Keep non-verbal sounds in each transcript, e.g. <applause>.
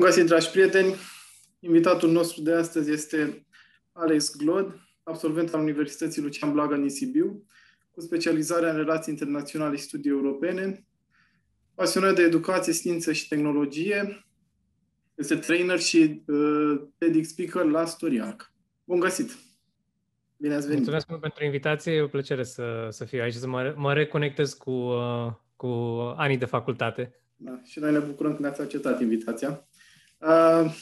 Bun găsit, dragi prieteni! Invitatul nostru de astăzi este Alex Glod, absolvent al Universității Lucian Blaga din Sibiu, cu specializarea în relații internaționale și studii europene, pasionat de educație, știință și tehnologie, este trainer și uh, TEDx speaker la Storiac. Bun găsit! Bine ați venit! Mulțumesc mult pentru invitație, e o plăcere să, să fiu aici, să mă, mă reconectez cu, uh, cu anii de facultate. Da, și noi ne bucurăm că ne-ați acceptat invitația. Uh,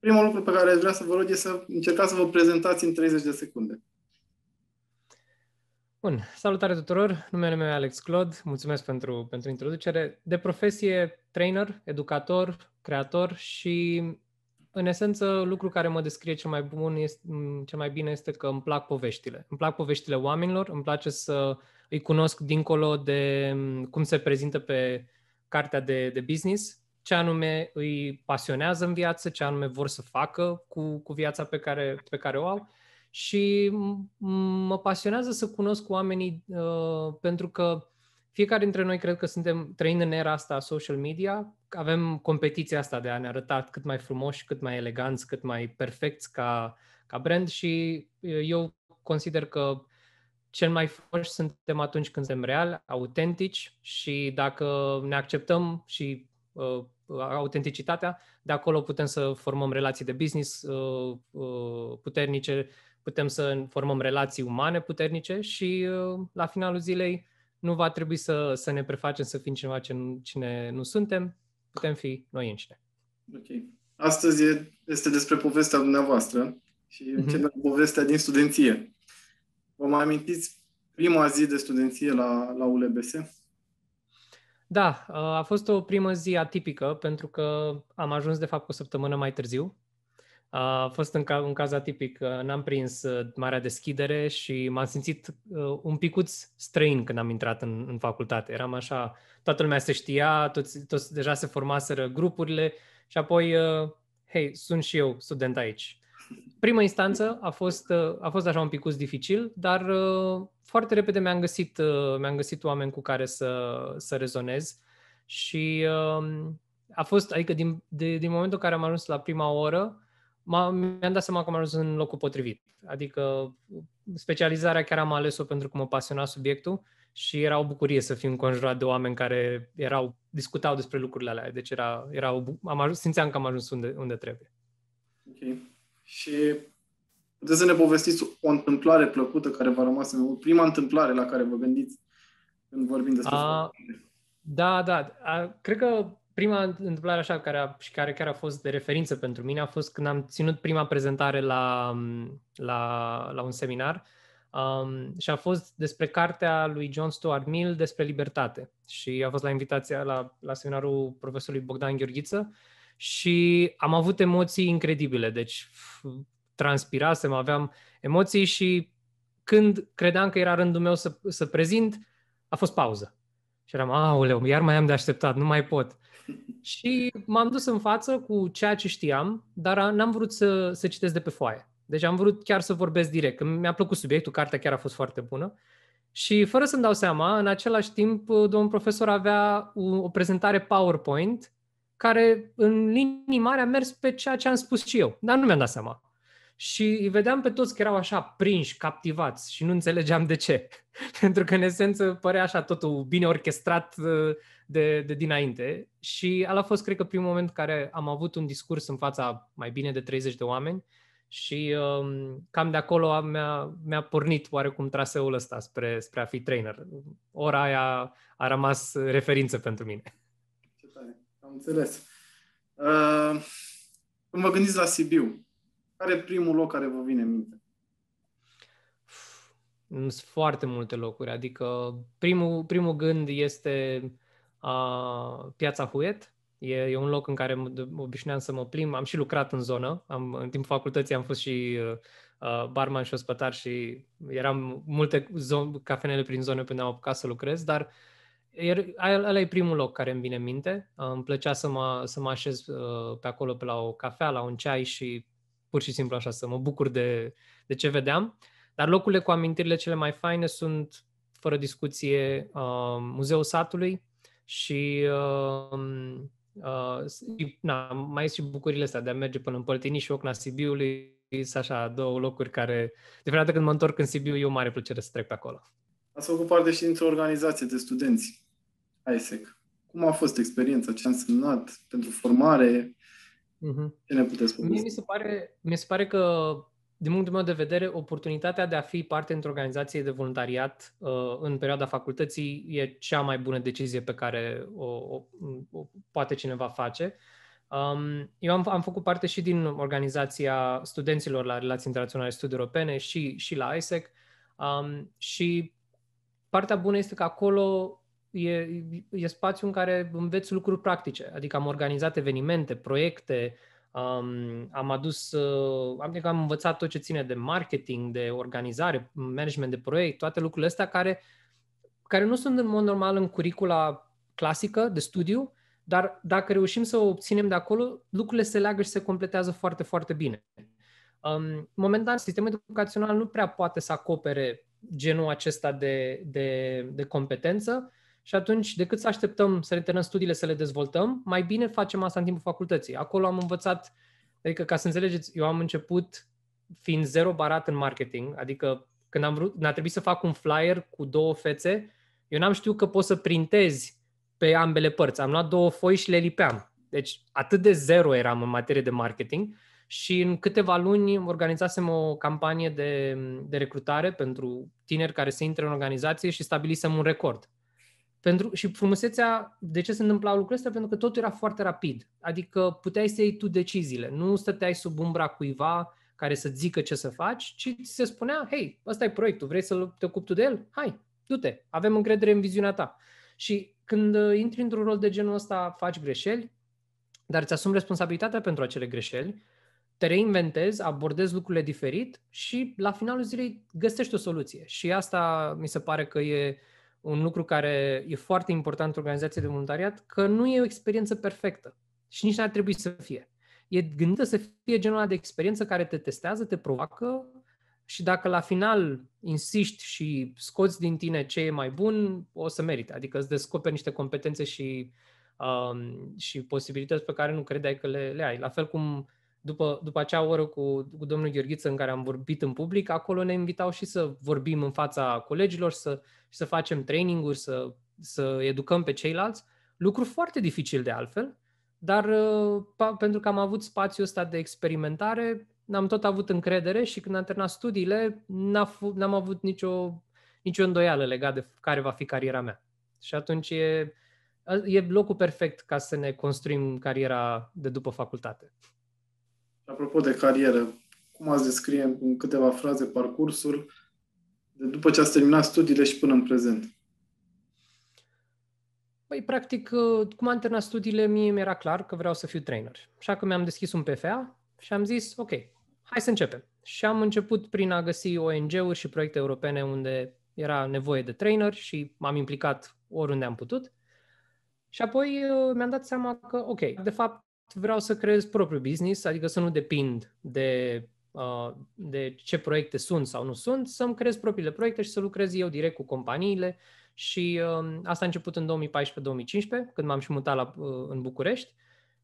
primul lucru pe care aș vrea să vă rog e să încercați să vă prezentați în 30 de secunde. Bun, salutare tuturor, numele meu e Alex Clod, mulțumesc pentru, pentru introducere. De profesie trainer, educator, creator și în esență, lucru care mă descrie cel mai, bun este, cel mai bine este că îmi plac poveștile. Îmi plac poveștile oamenilor, îmi place să îi cunosc dincolo de cum se prezintă pe cartea de, de business ce anume îi pasionează în viață, ce anume vor să facă cu, cu viața pe care, pe care o au și mă pasionează să cunosc oamenii uh, pentru că fiecare dintre noi cred că suntem trăind în era asta a social media, avem competiția asta de a ne arăta cât mai frumoși, cât mai eleganți, cât mai perfecți ca, ca brand și uh, eu consider că cel mai frumoși suntem atunci când suntem reali, autentici și dacă ne acceptăm și uh, autenticitatea, de acolo putem să formăm relații de business uh, uh, puternice, putem să formăm relații umane puternice și uh, la finalul zilei nu va trebui să, să ne prefacem să fim cineva ce, cine nu suntem, putem fi noi înșine. Ok. Astăzi este despre povestea dumneavoastră și mm-hmm. povestea din studenție. Vă mai amintiți prima zi de studenție la, la ULBS? Da, a fost o primă zi atipică pentru că am ajuns de fapt o săptămână mai târziu. A fost în, ca, un caz atipic, n-am prins uh, marea deschidere și m-am simțit uh, un picuț străin când am intrat în, în facultate. Eram așa, toată lumea se știa, toți, toți deja se formaseră grupurile și apoi, uh, hei, sunt și eu student aici. Prima instanță a fost, a fost așa un pic dificil, dar uh, foarte repede mi-am găsit, uh, mi-am găsit oameni cu care să, să rezonez și um, a fost, adică din, de, din momentul în care am ajuns la prima oră, m mi-am dat seama că am ajuns în locul potrivit. Adică specializarea chiar am ales-o pentru că mă pasiona subiectul și era o bucurie să fiu înconjurat de oameni care erau, discutau despre lucrurile alea. Deci era, era o, am ajuns, simțeam că am ajuns unde, unde trebuie. Okay. Și puteți să ne povestiți o întâmplare plăcută care v-a rămas în urmă, prima întâmplare la care vă gândiți când vorbim despre a, Da, da. A, cred că prima întâmplare așa care a, și care chiar a fost de referință pentru mine a fost când am ținut prima prezentare la, la, la un seminar um, și a fost despre cartea lui John Stuart Mill despre libertate. Și a fost la invitația la, la seminarul profesorului Bogdan Gheorghiță și am avut emoții incredibile, deci transpirasem, aveam emoții și când credeam că era rândul meu să, să prezint, a fost pauză. Și eram, aoleu, iar mai am de așteptat, nu mai pot. Și m-am dus în față cu ceea ce știam, dar n-am vrut să, să citesc de pe foaie. Deci am vrut chiar să vorbesc direct, mi-a plăcut subiectul, cartea chiar a fost foarte bună. Și fără să-mi dau seama, în același timp, domnul profesor avea o prezentare PowerPoint care în linii mari a mers pe ceea ce am spus și eu, dar nu mi-am dat seama. Și îi vedeam pe toți că erau așa prinși, captivați și nu înțelegeam de ce. <laughs> Pentru că, în esență, părea așa totul bine orchestrat uh, de, de dinainte. Și ala a fost, cred că, primul moment în care am avut un discurs în fața mai bine de 30 de oameni și um, cam de acolo a, mi-a, mi-a pornit oarecum traseul ăsta spre, spre a fi trainer. Ora aia a rămas referință pentru mine. Am înțeles. Uh, când vă gândiți la Sibiu, care e primul loc care vă vine în minte? Sunt foarte multe locuri, adică primul, primul gând este a, Piața Huet, E, e un loc în care mă obișnuiam să mă plim. Am și lucrat în zonă. Am, în timpul facultății am fost și barman și ospătar și eram multe zon- cafenele prin zonă până am apucat să lucrez, dar uh, iar ăla e primul loc care îmi vine în minte. Uh, îmi plăcea să mă, să mă așez uh, pe acolo pe la o cafea, la un ceai și pur și simplu așa să mă bucur de, de ce vedeam. Dar locurile cu amintirile cele mai faine sunt, fără discuție, uh, Muzeul Satului și uh, na, mai este și bucurile astea de a merge până în Păltini și Ocna Sibiului. Sunt așa două locuri care, de fiecare dată când mă întorc în Sibiu, e o mare plăcere să trec pe acolo. Ați făcut parte și dintr-o organizație de studenți. ISEC. Cum a fost experiența? Ce a însemnat pentru formare? Mhm. Ce ne puteți spune? Mie mi se, pare, mi se pare că, din punctul meu de vedere, oportunitatea de a fi parte într-o organizație de voluntariat uh, în perioada facultății e cea mai bună decizie pe care o, o, o poate cineva face. Um, eu am, am făcut parte și din organizația studenților la relații internaționale studii europene și, și la ISEC um, și partea bună este că acolo e, e spațiu în care înveți lucruri practice. Adică am organizat evenimente, proiecte, um, am adus, uh, adică am învățat tot ce ține de marketing, de organizare, management de proiect, toate lucrurile astea care, care nu sunt în mod normal în curicula clasică de studiu, dar dacă reușim să o obținem de acolo, lucrurile se leagă și se completează foarte, foarte bine. Um, momentan, sistemul educațional nu prea poate să acopere genul acesta de, de, de competență, uh, și atunci, decât să așteptăm să returnăm studiile, să le dezvoltăm, mai bine facem asta în timpul facultății. Acolo am învățat, adică ca să înțelegeți, eu am început fiind zero barat în marketing, adică când am vrut, a trebuit să fac un flyer cu două fețe, eu n-am știut că poți să printezi pe ambele părți. Am luat două foi și le lipeam. Deci atât de zero eram în materie de marketing și în câteva luni organizasem o campanie de, de recrutare pentru tineri care se intre în organizație și stabilisem un record. Pentru, și frumusețea, de ce se întâmpla lucrurile astea? Pentru că totul era foarte rapid. Adică puteai să iei tu deciziile. Nu stăteai sub umbra cuiva care să zică ce să faci, ci se spunea, hei, ăsta e proiectul, vrei să te ocupi tu de el? Hai, du-te, avem încredere în viziunea ta. Și când uh, intri într-un rol de genul ăsta, faci greșeli, dar îți asumi responsabilitatea pentru acele greșeli, te reinventezi, abordezi lucrurile diferit și la finalul zilei găsești o soluție. Și asta mi se pare că e uh, un lucru care e foarte important în organizație de voluntariat, că nu e o experiență perfectă și nici n-ar trebui să fie. E gândită să fie genul de experiență care te testează, te provoacă și dacă la final insiști și scoți din tine ce e mai bun, o să merite. Adică îți descoperi niște competențe și, um, și posibilități pe care nu credeai că le, le ai. La fel cum după, după acea oră cu, cu domnul Gheorghiță în care am vorbit în public, acolo ne invitau și să vorbim în fața colegilor, să, și să facem traininguri, să, să educăm pe ceilalți. Lucru foarte dificil de altfel, dar uh, pa, pentru că am avut spațiul ăsta de experimentare, n-am tot avut încredere și când am terminat studiile, n-am avut nicio, nicio îndoială legată de care va fi cariera mea. Și atunci e, e locul perfect ca să ne construim cariera de după facultate. Apropo de carieră, cum ați descrie în câteva fraze parcursul de după ce ați terminat studiile și până în prezent? Păi, practic, uh, cum am terminat studiile, mie mi-era clar că vreau să fiu trainer. Așa că mi-am deschis un PFA și am zis, ok, hai să începem. Și am început prin a găsi ONG-uri și proiecte europene unde era nevoie de trainer și m-am implicat oriunde am putut. Și apoi uh, mi-am dat seama că, ok, de fapt, vreau să creez propriul business, adică să nu depind de, uh, de ce proiecte sunt sau nu sunt, să-mi creez propriile proiecte și să lucrez eu direct cu companiile. Și uh, asta a început în 2014-2015, când m-am și mutat la, uh, în București.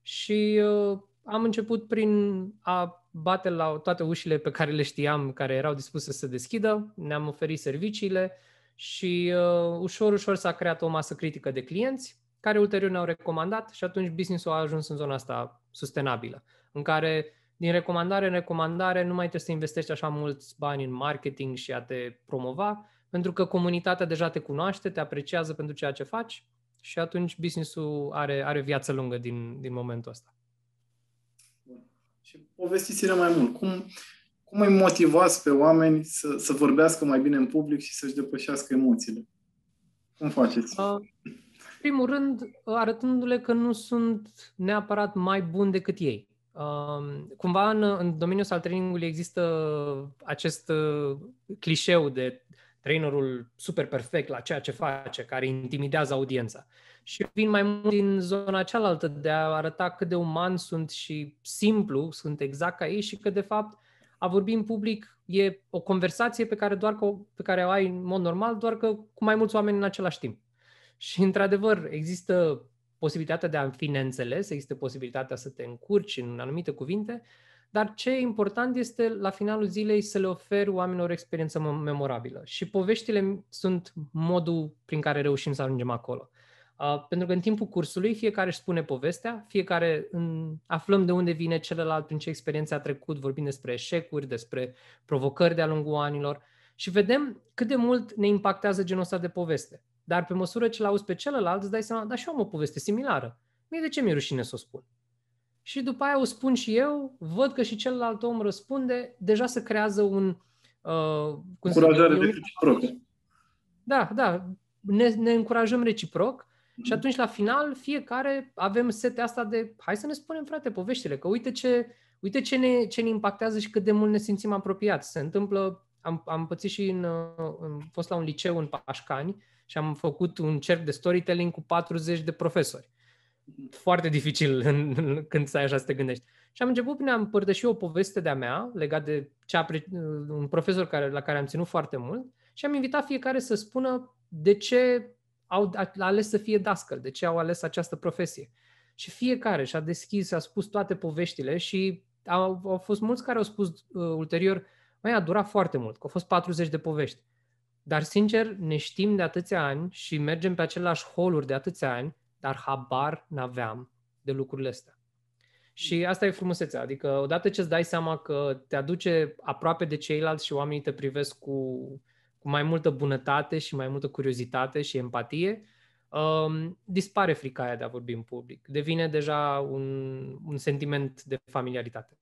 Și uh, am început prin a bate la toate ușile pe care le știam, care erau dispuse să se deschidă, ne-am oferit serviciile și uh, ușor, ușor s-a creat o masă critică de clienți care ulterior ne-au recomandat și atunci business-ul a ajuns în zona asta sustenabilă, în care din recomandare în recomandare nu mai trebuie să investești așa mulți bani în marketing și a te promova, pentru că comunitatea deja te cunoaște, te apreciază pentru ceea ce faci și atunci business-ul are, are viață lungă din, din momentul ăsta. Și povestiți-ne mai mult. Cum, cum îi motivați pe oameni să, să vorbească mai bine în public și să-și depășească emoțiile? Cum faceți? Uh, primul rând, arătându-le că nu sunt neapărat mai bun decât ei. Um, cumva în, în domeniul saltrening-ului există acest uh, clișeu de trainerul super perfect la ceea ce face, care intimidează audiența. Și vin mai mult din zona cealaltă de a arăta cât de uman sunt și simplu, sunt exact ca ei și că, de fapt, a vorbi în public e o conversație pe care, doar că, pe care o ai în mod normal, doar că cu mai mulți oameni în același timp. Și, într-adevăr, există posibilitatea de a fi neînțeles, există posibilitatea să te încurci în anumite cuvinte, dar ce e important este, la finalul zilei, să le oferi oamenilor o experiență memorabilă. Și poveștile sunt modul prin care reușim să ajungem acolo. Uh, pentru că în timpul cursului fiecare își spune povestea, fiecare în, aflăm de unde vine celălalt, prin ce experiență a trecut, vorbim despre eșecuri, despre provocări de-a lungul anilor și vedem cât de mult ne impactează genul ăsta de poveste. Dar pe măsură ce l-auzi pe celălalt, îți dai seama, dar și eu am o poveste similară. Mie de ce mi-e rușine să o spun? Și după aia o spun și eu, văd că și celălalt om răspunde, deja se creează un... Uh, Încurajare de reciproc. Da, da, ne, ne încurajăm reciproc mm. și mhm. atunci la final fiecare avem setea asta de hai să ne spunem frate poveștile, că uite ce, uite ce, ne, ce ne impactează și cât de mult ne simțim apropiați. Se întâmplă am, am pățit și în, am uh, fost la un liceu în Pașcani și am făcut un cerc de storytelling cu 40 de profesori. Foarte dificil în, în, când stai așa să te gândești. Și am început prin a împărtăși o poveste de-a mea legat de cea, uh, un profesor care, la care am ținut foarte mult și am invitat fiecare să spună de ce au ales să fie dascăl, de ce au ales această profesie. Și fiecare și-a deschis, a spus toate poveștile și au, au fost mulți care au spus uh, ulterior, uh, mai a durat foarte mult, că au fost 40 de povești. Dar, sincer, ne știm de atâția ani și mergem pe același holuri de atâția ani, dar habar n-aveam de lucrurile astea. Și asta e frumusețea, adică odată ce îți dai seama că te aduce aproape de ceilalți și oamenii te privesc cu, cu mai multă bunătate și mai multă curiozitate și empatie, um, dispare frica aia de a vorbi în public. Devine deja un, un sentiment de familiaritate.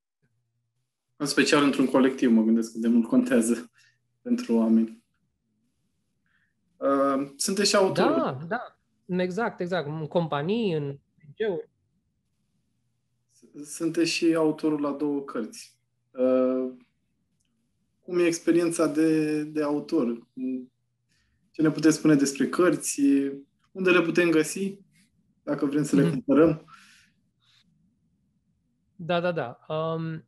În special într-un colectiv, mă gândesc că de mult contează <laughs> pentru oameni. Uh, sunteți și autor. Da, da. Exact, exact. În companii, în ong Sunteți și autorul la două cărți. Uh, cum e experiența de, de autor? Ce ne puteți spune despre cărți? Unde le putem găsi? Dacă vrem să le mhm. cumpărăm. Da, da, da. Um,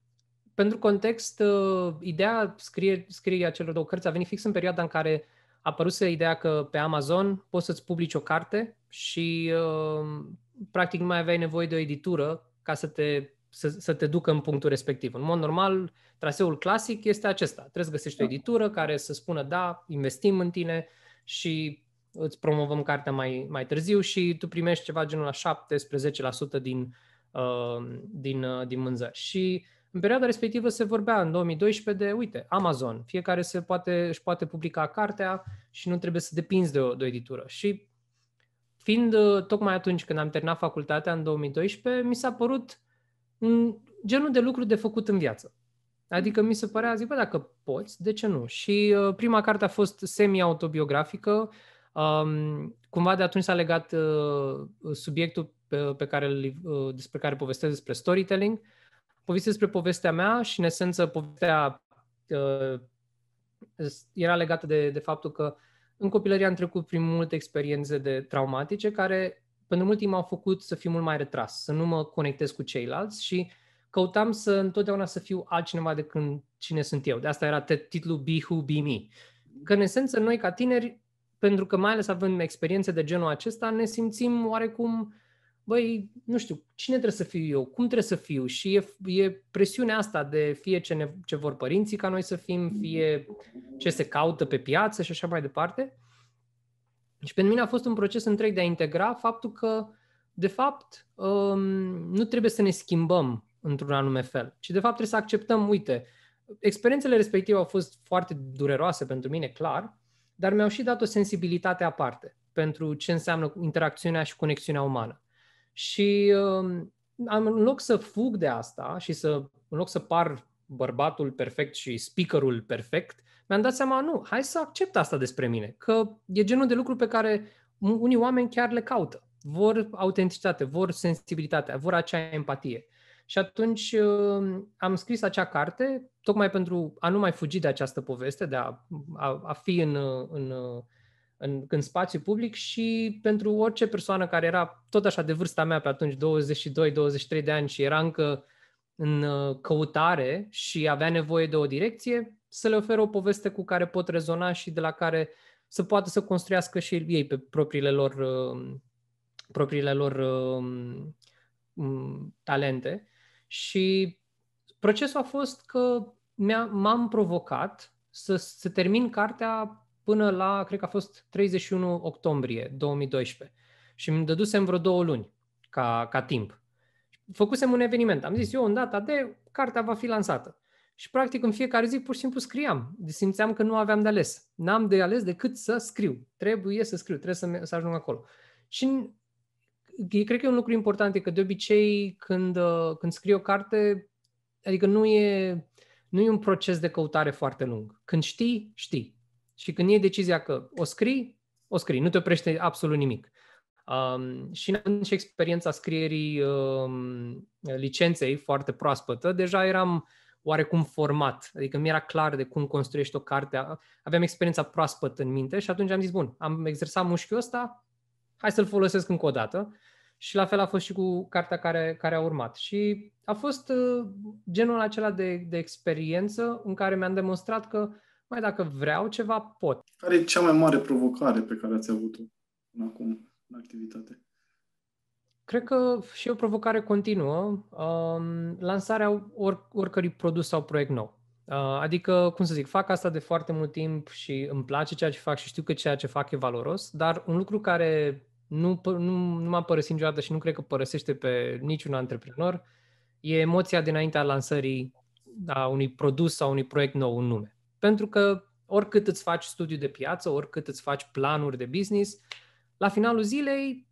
pentru context, uh, ideea scrie, scrierii acelor două cărți a venit fix în perioada în care a apărut ideea că pe Amazon poți să-ți publici o carte și uh, practic nu mai aveai nevoie de o editură ca să te, să, să te ducă în punctul respectiv. În mod normal, traseul clasic este acesta. Trebuie să găsești o da. editură care să spună da, investim în tine și îți promovăm cartea mai, mai târziu și tu primești ceva genul la 17% din, uh, din, uh, din mânzări. Și în perioada respectivă se vorbea în 2012 de, uite, Amazon, fiecare se poate, își poate publica cartea și nu trebuie să depinzi de o, de o editură. Și fiind uh, tocmai atunci când am terminat facultatea în 2012, mi s-a părut un genul de lucru de făcut în viață. Adică mi se părea, zic, bă, dacă poți, de ce nu? Și uh, prima carte a fost semi-autobiografică, um, cumva de atunci s-a legat uh, subiectul pe, pe care, uh, despre care povestesc despre storytelling, uh, povestit despre povestea mea și, în esență, povestea uh, era legată de, de faptul că în copilărie am trecut prin multe experiențe de traumatice care, pentru mult timp, m-au făcut să fiu mult mai retras, să nu mă conectez cu ceilalți și căutam să întotdeauna să fiu altcineva decât cine sunt eu. De asta era titlul Be Who Be Me. Că, în esență, noi, ca tineri, pentru că mai ales având experiențe de genul acesta, ne simțim oarecum băi, nu știu, cine trebuie să fiu eu, cum trebuie să fiu și e, e presiunea asta de fie ce, ne, ce vor părinții ca noi să fim, fie ce se caută pe piață și așa mai departe. Și pentru mine a fost un proces întreg de a integra faptul că, de fapt, um, nu trebuie să ne schimbăm într-un anume fel, ci de fapt trebuie să acceptăm, uite, experiențele respective au fost foarte dureroase pentru mine, clar, dar mi-au și dat o sensibilitate aparte pentru ce înseamnă interacțiunea și conexiunea umană. Și um, am, în loc să fug de asta și să, în loc să par bărbatul perfect și speakerul perfect, mi-am dat seama, nu, hai să accept asta despre mine, că e genul de lucru pe care unii oameni chiar le caută. Vor autenticitate, vor sensibilitate, vor acea empatie. Și atunci um, am scris acea carte, tocmai pentru a nu mai fugi de această poveste, de a, a, a fi în, în în, în spațiu public și pentru orice persoană care era tot așa de vârsta mea pe atunci, 22-23 de ani și era încă în uh, căutare și avea nevoie de o direcție, să le oferă o poveste cu care pot rezona și de la care să poată să construiască și ei pe propriile lor, uh, propriile lor um, talente. Și procesul a fost că m-am provocat să, să termin cartea până la, cred că a fost 31 octombrie 2012. Și îmi dădusem vreo două luni ca, ca timp. Făcusem un eveniment. Am zis, eu în data de, cartea va fi lansată. Și practic în fiecare zi pur și simplu scriam. Simțeam că nu aveam de ales. N-am de ales decât să scriu. Trebuie să scriu, trebuie să, să ajung acolo. Și cred că e un lucru important, e că de obicei când, când scriu o carte, adică nu e, nu e un proces de căutare foarte lung. Când știi, știi. Și când iei decizia că o scrii, o scrii, nu te oprește absolut nimic. Um, și în și experiența scrierii um, licenței foarte proaspătă, deja eram oarecum format, adică mi era clar de cum construiești o carte, aveam experiența proaspătă în minte și atunci am zis, bun, am exersat mușchiul ăsta, hai să-l folosesc încă o dată. Și la fel a fost și cu cartea care, care a urmat. Și a fost uh, genul acela de, de experiență în care mi-am demonstrat că uh, mai dacă vreau ceva, pot. Care e cea mai mare provocare pe care ați avut-o până acum în activitate? Cred că și o provocare continuă, um, lansarea or- oricărui produs sau proiect nou. Uh, adică, cum să zic, fac asta de foarte mult timp și îmi place ceea ce fac și știu că ceea ce fac e valoros, dar un lucru care nu, nu, nu m-a părăsit niciodată și nu cred că părăsește pe niciun antreprenor, e emoția dinaintea lansării a unui produs sau unui proiect nou în nume. Pentru că oricât îți faci studiu de piață, oricât îți faci planuri de business, la finalul zilei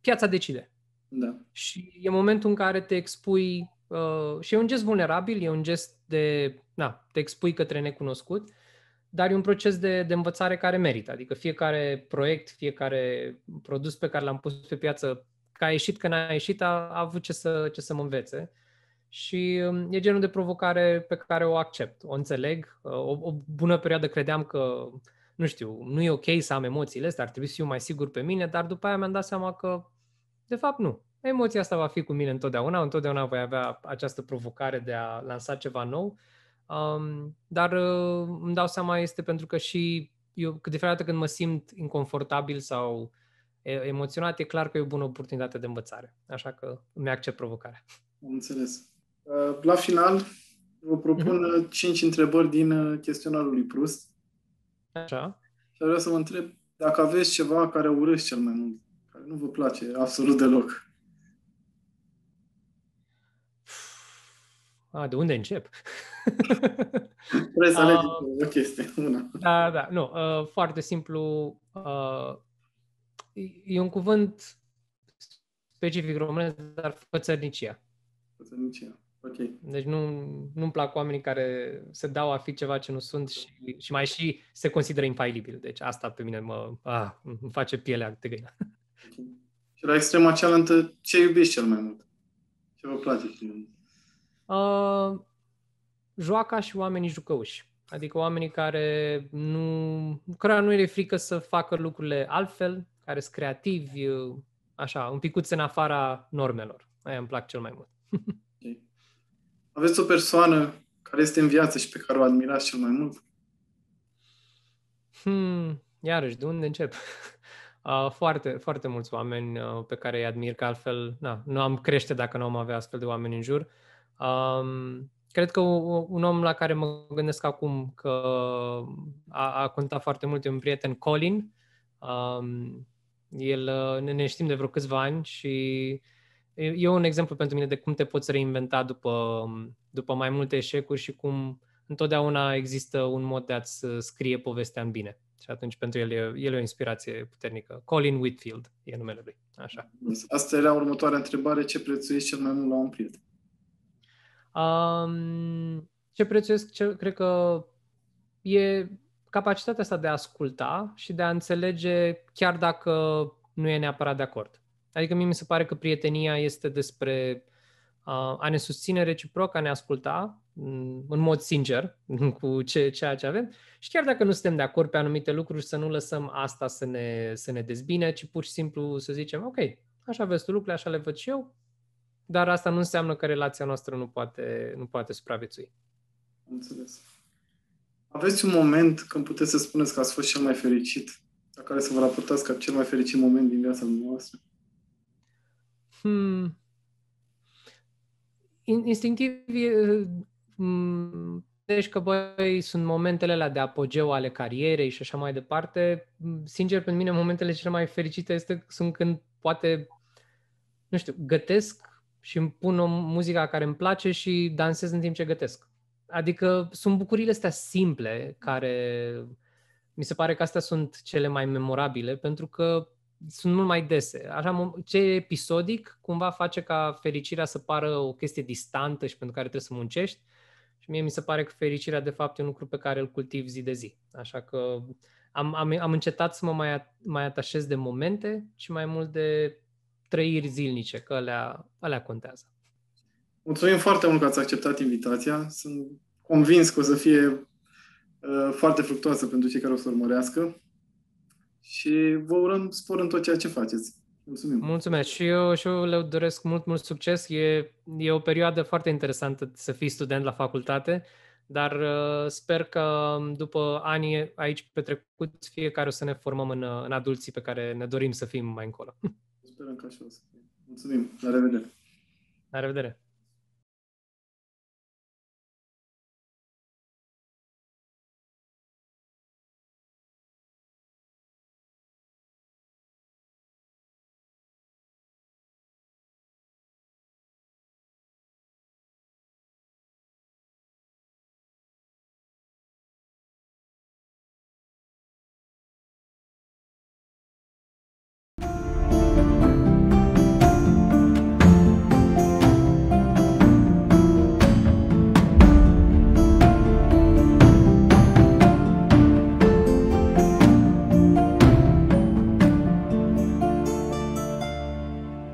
piața decide. Da. Și e momentul în care te expui uh, și e un gest vulnerabil, e un gest de, na, te expui către necunoscut, dar e un proces de, de învățare care merită. Adică fiecare proiect, fiecare produs pe care l-am pus pe piață, că a ieșit, că n-a ieșit, a, a avut ce să, ce să mă învețe și um, e genul de provocare pe care o accept, o înțeleg. Uh, o, o bună perioadă credeam că, nu știu, nu e ok să am emoțiile astea, ar trebui să fiu mai sigur pe mine, dar după aia mi-am dat seama că, de fapt, nu. Emoția asta va fi cu mine întotdeauna, întotdeauna voi avea această provocare de a lansa ceva nou, um, dar uh, îmi dau seama este pentru că și eu, de fiecare dată când mă simt inconfortabil sau emoționat, e clar că e o bună oportunitate de învățare. Așa că mi accept provocarea. Am înțeles. Uh, la final, vă propun mm-hmm. întrebări din uh, chestionarul lui Prust. Așa. Și vreau să vă întreb dacă aveți ceva care urăște cel mai mult, care nu vă place absolut deloc. A, de unde încep? Trebuie <laughs> să alegi uh, o chestie, una. Da, da, nu, uh, foarte simplu. Uh, e un cuvânt specific românesc, dar fățărnicia. Fățărnicia. Okay. Deci nu, nu-mi plac oamenii care se dau a fi ceva ce nu sunt și, și mai și se consideră infailibil. Deci asta pe mine mă a, ah, îmi face pielea de găină. Okay. Și la extrema cealaltă, ce iubești cel mai mult? Ce vă place Uh, joaca și oamenii jucăuși. Adică oamenii care nu, care nu e frică să facă lucrurile altfel, care sunt creativi, uh, așa, un picuț în afara normelor. Aia îmi plac cel mai mult. Okay. Aveți o persoană care este în viață și pe care o admirați cel mai mult? Hmm, iarăși, de unde încep? <laughs> Ah, foarte, foarte mulți oameni ah, pe care îi admir, că altfel na, nu am crește dacă nu am avea astfel de oameni în jur. Um, cred că un om la care mă gândesc acum că a, a contat foarte mult e un prieten, Colin. Um, el, ne, ne știm de vreo câțiva ani și e un exemplu pentru mine de cum te poți reinventa după, după mai multe eșecuri și cum întotdeauna există un mod de a-ți scrie povestea în bine. Și atunci pentru el e, el e o inspirație puternică. Colin Whitfield e numele lui. Așa. Asta era următoarea întrebare. Ce prețuiești cel mai mult la un prieten? Um, ce prețuiesc? Ce, cred că e capacitatea asta de a asculta și de a înțelege chiar dacă nu e neapărat de acord. Adică mie mi se pare că prietenia este despre a ne susține reciproc, a ne asculta mm, în mod sincer <laughs> cu ce, ceea ce avem și chiar dacă nu suntem de acord pe anumite lucruri, să nu lăsăm asta să ne, să ne dezbine, ci pur și simplu să zicem, ok, așa vezi tu lucrurile, așa le văd și eu, dar asta nu înseamnă că relația noastră nu poate, nu poate supraviețui. Înțeles. Aveți un moment când puteți să spuneți că ați fost cel mai fericit, la care să vă raportați ca cel mai fericit moment din viața noastră? hmm, instinctiv hmm, deci că, băi, sunt momentele la de apogeu ale carierei și așa mai departe. Hmm, sincer, pentru mine, momentele cele mai fericite este, sunt când poate, nu știu, gătesc și îmi pun o muzica care îmi place și dansez în timp ce gătesc. Adică sunt bucurile astea simple care mi se pare că astea sunt cele mai memorabile pentru că sunt mult mai dese. Așa, ce episodic cumva face ca fericirea să pară o chestie distantă și pentru care trebuie să muncești. Și mie mi se pare că fericirea, de fapt, e un lucru pe care îl cultiv zi de zi. Așa că am, am, am încetat să mă mai, mai atașez de momente, ci mai mult de trăiri zilnice, că alea, alea contează. Mulțumim foarte mult că ați acceptat invitația. Sunt convins că o să fie uh, foarte fructoasă pentru cei care o să urmărească și vă urăm spor în tot ceea ce faceți. Mulțumim! Mulțumesc și eu, și eu le doresc mult, mult succes. E, e o perioadă foarte interesantă să fii student la facultate, dar uh, sper că um, după anii aici petrecuți, fiecare o să ne formăm în, uh, în adulții pe care ne dorim să fim mai încolo. Sperăm că așa o să fie. Mulțumim! La revedere! La revedere!